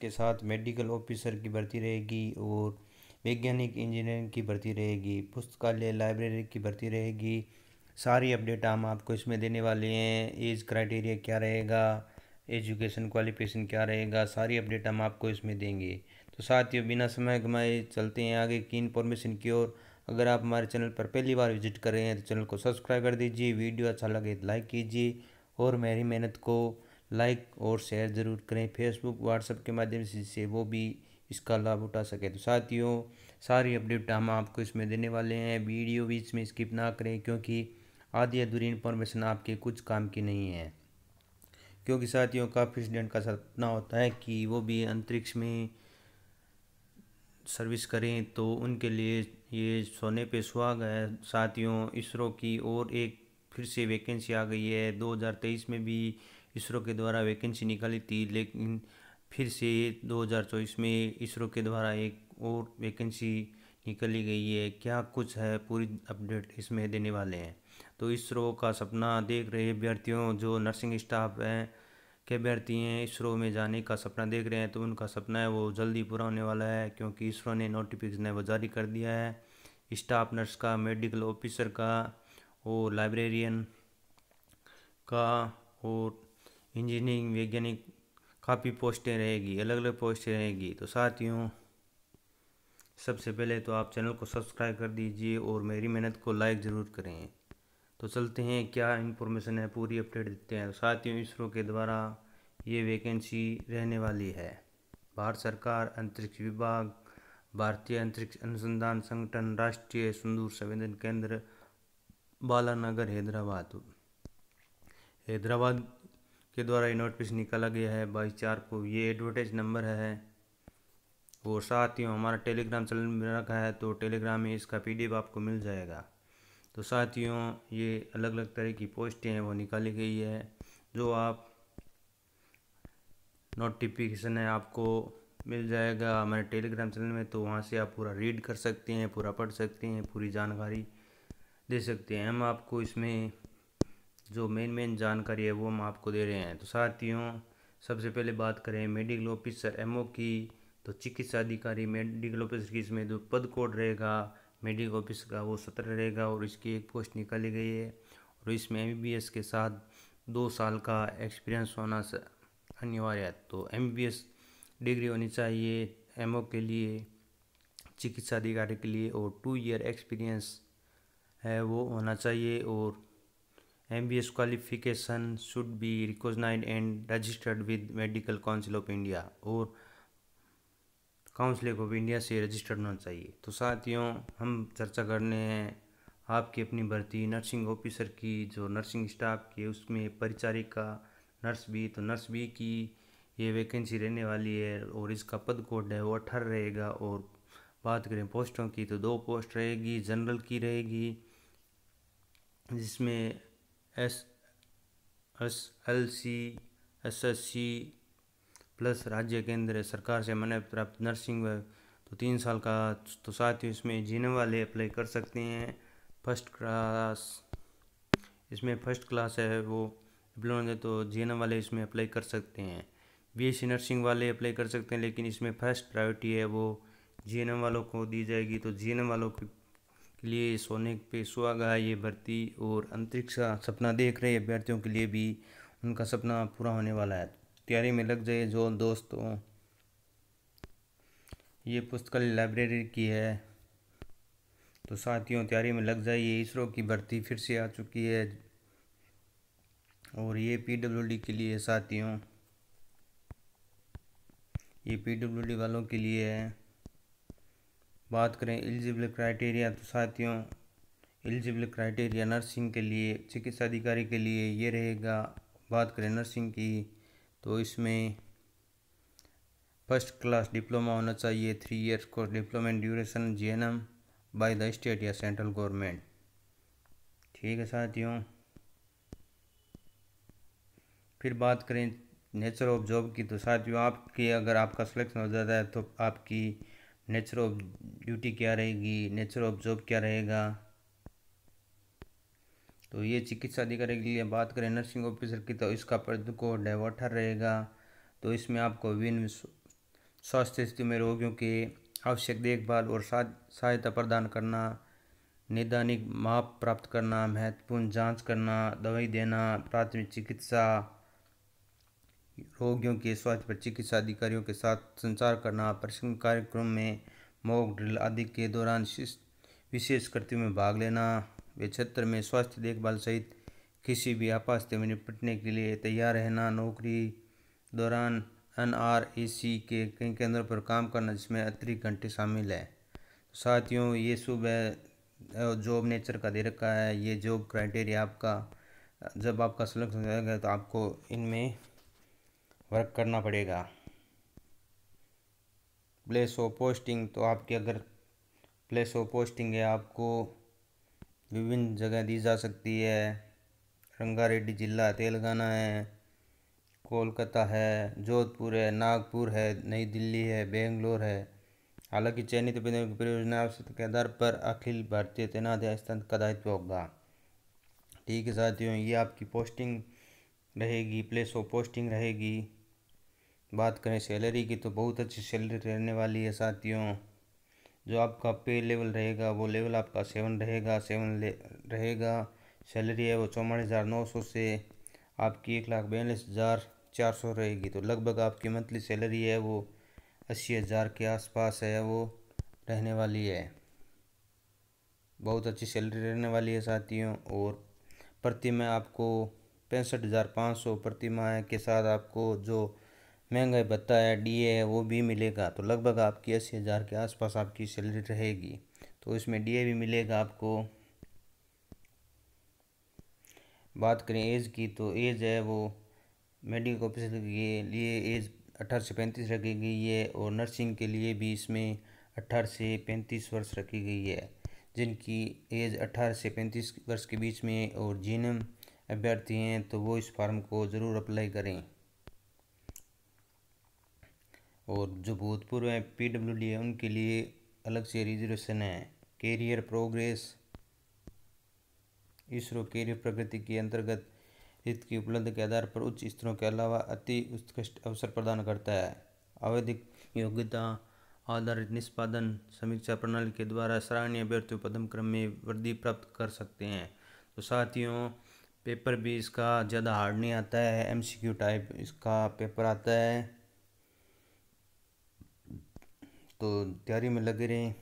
के साथ medical officer की भर्ती रहेगी और वैज्ञानिक इंजीनियरिंग की भर्ती रहेगी पुस्तकालय लाइब्रेरी की भर्ती रहेगी सारी अपडेट हम आपको इसमें देने वाले हैं एज क्राइटेरिया क्या रहेगा एजुकेशन क्वालिफिकेशन क्या रहेगा सारी अपडेट हम आपको इसमें देंगे तो साथियों बिना समय गमाए चलते हैं आगे की इन्फॉर्मेशन की ओर अगर आप हमारे चैनल पर पहली बार विजिट कर रहे हैं तो चैनल को सब्सक्राइब कर दीजिए वीडियो अच्छा लगे तो लाइक कीजिए और मेरी मेहनत को लाइक और शेयर ज़रूर करें फेसबुक व्हाट्सएप के माध्यम से वो भी इसका लाभ उठा सके तो साथियों सारी अपडेट हम आपको इसमें देने वाले हैं वीडियो भी इसमें स्किप ना करें क्योंकि आधी अधूरी इन्फॉर्मेशन आपके कुछ काम की नहीं है क्योंकि साथियों काफ़ी स्टूडेंट का सपना होता है कि वो भी अंतरिक्ष में सर्विस करें तो उनके लिए ये सोने पे सुहाग है साथियों इसरो की और एक फिर से वैकेंसी आ गई है 2023 में भी इसरो के द्वारा वैकेंसी निकाली थी लेकिन फिर से 2024 में इसरो के द्वारा एक और वैकेंसी निकली गई है क्या कुछ है पूरी अपडेट इसमें देने वाले हैं तो इसरो का सपना देख रहे अभ्यर्थियों जो नर्सिंग स्टाफ हैं के अभ्यर्थी हैं इसरो में जाने का सपना देख रहे हैं तो उनका सपना है वो जल्दी पूरा होने वाला है क्योंकि इसरो ने नोटिफिकेशन है वो जारी कर दिया है स्टाफ नर्स का मेडिकल ऑफिसर का और लाइब्रेरियन का और इंजीनियरिंग वैज्ञानिक काफ़ी पोस्टें रहेगी अलग अलग पोस्टें रहेगी तो साथियों सबसे पहले तो आप चैनल को सब्सक्राइब कर दीजिए और मेरी मेहनत को लाइक ज़रूर करें तो चलते हैं क्या इंफॉर्मेशन है पूरी अपडेट देते हैं तो साथियों इसरो के द्वारा ये वैकेंसी रहने वाली है भारत सरकार अंतरिक्ष विभाग भारतीय अंतरिक्ष अनुसंधान संगठन राष्ट्रीय सुंदूर संवेदन केंद्र बालानगर हैदराबाद हैदराबाद के द्वारा ये नोटिस निकाला गया है बाईस चार को ये एडवर्टाइज नंबर है और साथियों हमारा टेलीग्राम चैनल में रखा है तो टेलीग्राम में इसका पी आपको मिल जाएगा तो साथियों ये अलग अलग तरह की पोस्टें हैं वो निकाली गई है जो आप नोटिफिकेशन है आपको मिल जाएगा हमारे टेलीग्राम चैनल में तो वहाँ से आप पूरा रीड कर सकते हैं पूरा पढ़ सकते हैं पूरी जानकारी दे सकते हैं हम आपको इसमें जो मेन मेन जानकारी है वो हम आपको दे रहे हैं तो साथियों सबसे पहले बात करें मेडिकल ऑफिसर एमओ की तो चिकित्सा अधिकारी मेडिकल ऑफिसर की इसमें जो पद कोड रहेगा मेडिकल ऑफिस का वो सत्र रहेगा और इसकी एक पोस्ट निकाली गई है और इसमें एम के साथ दो साल का एक्सपीरियंस होना अनिवार्य है तो एम डिग्री होनी चाहिए एम के लिए चिकित्सा अधिकारी के लिए और टू ईयर एक्सपीरियंस है वो होना चाहिए और MBS qualification should be recognized and registered with Medical Council of India और काउंसिल ऑफ इंडिया से रजिस्टर्ड होना चाहिए तो साथियों हम चर्चा करने हैं आपकी अपनी भर्ती नर्सिंग ऑफिसर की जो नर्सिंग स्टाफ की उसमें परिचारिका नर्स बी तो नर्स बी की ये वैकेंसी रहने वाली है और इसका पद कोड है वो अठारह रहेगा और बात करें पोस्टों की तो दो पोस्ट रहेगी जनरल की रहेगी जिसमें S S L C S S C plus राज्य केंद्र सरकार से मान्य प्राप्त नर्सिंग तो तीन साल का तो साथ ही इसमें जीने वाले अप्लाई कर सकते हैं फर्स्ट क्लास इसमें फर्स्ट क्लास है वो डिप्लोमा है तो जीने वाले इसमें अप्लाई कर सकते हैं बीएससी नर्सिंग वाले अप्लाई कर सकते हैं लेकिन इसमें फर्स्ट प्रायोरिटी है वो जी वालों को दी जाएगी तो जी वालों की लिए सोने पे सुहागा ये भर्ती और अंतरिक्ष का सपना देख रहे अभ्यर्थियों के लिए भी उनका सपना पूरा होने वाला है तैयारी में लग जाए जो दोस्तों ये पुस्तकालय लाइब्रेरी की है तो साथियों तैयारी में लग जाइए इसरो की भर्ती फिर से आ चुकी है और ये पी डब्ल्यू डी के लिए साथियों ये पी डब्ल्यू डी वालों के लिए है बात करें एलिजिबल क्राइटेरिया तो साथियों एलिजिबल क्राइटेरिया नर्सिंग के लिए चिकित्सा अधिकारी के लिए ये रहेगा बात करें नर्सिंग की तो इसमें फर्स्ट क्लास डिप्लोमा होना चाहिए three years course diploma duration GNM N M by the state या सेंट्रल गवर्नमेंट ठीक है साथियों फिर बात करें नेचर ऑफ जॉब की तो साथियों आपके अगर आपका सिलेक्शन हो जाता है तो आपकी नेचर ऑफ ड्यूटी क्या रहेगी नेचर ऑफ जॉब क्या रहेगा तो ये चिकित्सा अधिकारी के लिए बात करें नर्सिंग ऑफिसर की तो इसका पद को डाइवर्टर रहेगा तो इसमें आपको विभिन्न स्वास्थ्य स्थिति में रोगियों के आवश्यक देखभाल और सहायता प्रदान करना निदानिक माप प्राप्त करना महत्वपूर्ण जांच करना दवाई देना प्राथमिक चिकित्सा रोगियों के स्वास्थ्य पर चिकित्सा अधिकारियों के साथ संचार करना प्रशिक्षण कार्यक्रम में मॉक ड्रिल आदि के दौरान विशेष कृत्यु में भाग लेना वे क्षेत्र में स्वास्थ्य देखभाल सहित किसी भी आपात में निपटने के लिए तैयार रहना नौकरी दौरान एन आर ए सी के कई केंद्रों पर काम करना जिसमें अतिरिक्त घंटे शामिल है साथियों ये शुभ है जॉब नेचर का दे रखा है ये जॉब क्राइटेरिया आपका जब आपका सिलेक्शन हो जाएगा तो आपको इनमें वर्क करना पड़ेगा प्लेस ऑफ पोस्टिंग तो आपकी अगर प्लेस ऑफ पोस्टिंग है आपको विभिन्न जगह दी जा सकती है रंगारेड्डी जिला तेलंगाना है कोलकाता है जोधपुर है नागपुर है नई दिल्ली है बेंगलोर है हालांकि चयनित परियोजना आवश्यकता के आधार पर अखिल भारतीय तैनात राजस्थान का दायित्व होगा ठीक है साथियों ये आपकी पोस्टिंग रहेगी प्लेस ऑफ पोस्टिंग रहेगी बात करें सैलरी की तो बहुत अच्छी सैलरी रहने वाली है साथियों जो आपका पे लेवल रहेगा वो लेवल आपका सेवन रहेगा सेवन ले रहेगा सैलरी है वो चौवालीस हज़ार नौ सौ से आपकी एक लाख बयालीस हज़ार चार सौ रहेगी तो लगभग आपकी मंथली सैलरी है वो अस्सी हज़ार के आसपास है वो रहने वाली है बहुत अच्छी सैलरी रहने वाली है साथियों और प्रति आपको पैंसठ हज़ार पाँच सौ प्रति माह के साथ आपको जो महंगाई भत्ता है डीए है वो भी मिलेगा तो लगभग आपकी अस्सी हज़ार के आसपास आपकी सैलरी रहेगी तो इसमें डीए भी मिलेगा आपको बात करें एज की तो एज है वो मेडिकल ऑफिसर के लिए एज अठारह से पैंतीस रखी गई है और नर्सिंग के लिए भी इसमें अठारह से पैंतीस वर्ष रखी गई है जिनकी एज अठारह से पैंतीस वर्ष के बीच में और जिनम अभ्यर्थी हैं तो वो इस फार्म को ज़रूर अप्लाई करें और जो भूतपूर्व हैं पी डब्ल्यू डी है उनके लिए अलग से रिजर्वेशन है कैरियर प्रोग्रेस इसरो कैरियर प्रगति के अंतर्गत हित की उपलब्धि के आधार पर उच्च स्तरों के अलावा अति उत्कृष्ट अवसर प्रदान करता है आवेदिक योग्यता आधारित निष्पादन समीक्षा प्रणाली के द्वारा सराहनीय अभ्यर्थियों पदम क्रम में वृद्धि प्राप्त कर सकते हैं तो साथियों पेपर भी इसका ज़्यादा हार्ड नहीं आता है एमसीक्यू टाइप इसका पेपर आता है तो तैयारी में लगे रहें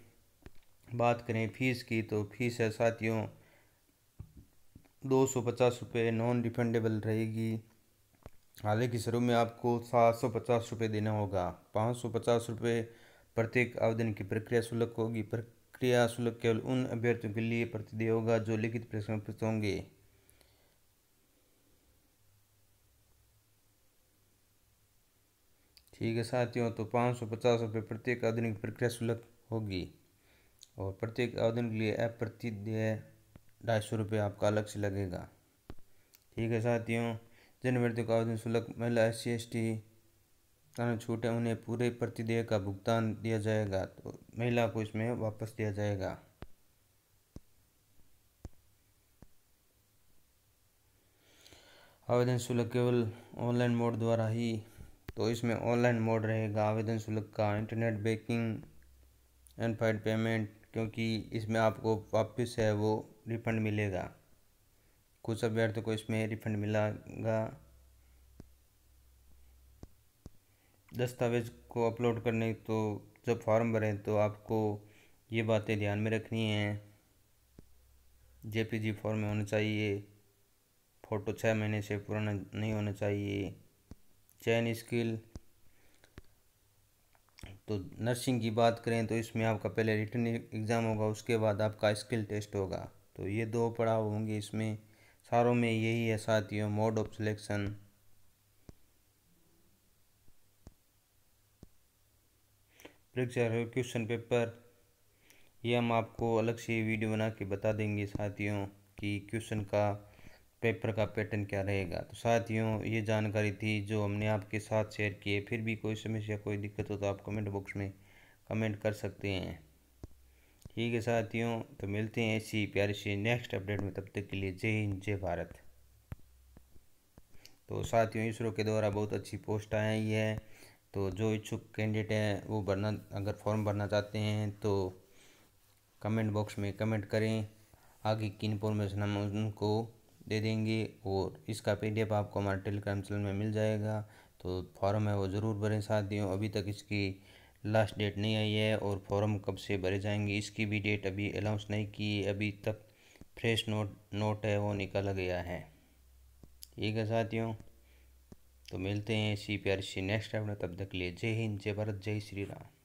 बात करें फ़ीस की तो फ़ीस है साथियों दो सौ पचास रुपये नॉन रिफंडेबल रहेगी हालांकि शुरू में आपको सात सौ पचास रुपये देना होगा पाँच सौ पचास रुपये प्रत्येक आवेदन की प्रक्रिया शुल्क होगी प्रक्रिया शुल्क केवल उन अभ्यर्थियों के लिए प्रतिदेय होगा जो लिखित प्रश्न होंगे ठीक है साथियों तो पाँच सौ पचास रुपये प्रत्येक आवेदन की प्रक्रिया शुल्क होगी और प्रत्येक आवेदन के लिए अप्रतिदेय ढाई सौ रुपये आपका अलग से लगेगा ठीक है साथियों जिन मृतकों का आवेदन शुल्क महिला एस सी एस टी कारण छूट है उन्हें पूरे प्रतिदेय का भुगतान दिया जाएगा तो महिला को इसमें वापस दिया जाएगा आवेदन शुल्क केवल ऑनलाइन मोड द्वारा ही तो इसमें ऑनलाइन मोड रहेगा आवेदन शुल्क का इंटरनेट बैंकिंग अनफाइड पेमेंट क्योंकि इसमें आपको वापस है वो रिफंड मिलेगा कुछ अभ्यर्थियों को इसमें रिफंड मिलेगा दस्तावेज को अपलोड करने तो जब फॉर्म भरें तो आपको ये बातें ध्यान में रखनी है जेपीजी फॉर्म में होना चाहिए फ़ोटो छः महीने से पुराना नहीं होना चाहिए चैन स्किल तो नर्सिंग की बात करें तो इसमें आपका पहले रिटर्न एग्ज़ाम होगा उसके बाद आपका स्किल टेस्ट होगा तो ये दो पड़ाव होंगे इसमें सारों में यही है साथियों मोड ऑफ सिलेक्शन परीक्षा क्वेश्चन पेपर ये हम आपको अलग से वीडियो बना के बता देंगे साथियों कि क्वेश्चन का पेपर का पैटर्न क्या रहेगा तो साथियों ये जानकारी थी जो हमने आपके साथ शेयर किए फिर भी कोई समस्या कोई दिक्कत हो तो आप कमेंट बॉक्स में कमेंट कर सकते हैं ठीक है साथियों तो मिलते हैं ऐसी प्यारी सी नेक्स्ट अपडेट में तब तक के लिए जय हिंद जय भारत तो साथियों इसरो के द्वारा बहुत अच्छी पोस्ट आई है तो जो इच्छुक कैंडिडेट हैं वो भरना अगर फॉर्म भरना चाहते हैं तो कमेंट बॉक्स में कमेंट करें आगे की इन्फॉर्मेशन हम उनको दे देंगे और इसका पीडीएफ आपको हमारे टेलीग्राम चैनल में मिल जाएगा तो फॉर्म है वो ज़रूर भरें साथियों अभी तक इसकी लास्ट डेट नहीं आई है और फॉर्म कब से भरे जाएंगे इसकी भी डेट अभी अनाउंस नहीं की अभी तक फ्रेश नोट नोट है वो निकाला गया है ठीक है साथियों तो मिलते हैं पी आर सी नेक्स्ट अपने तब तक लिए जय हिंद जय भारत जय श्री राम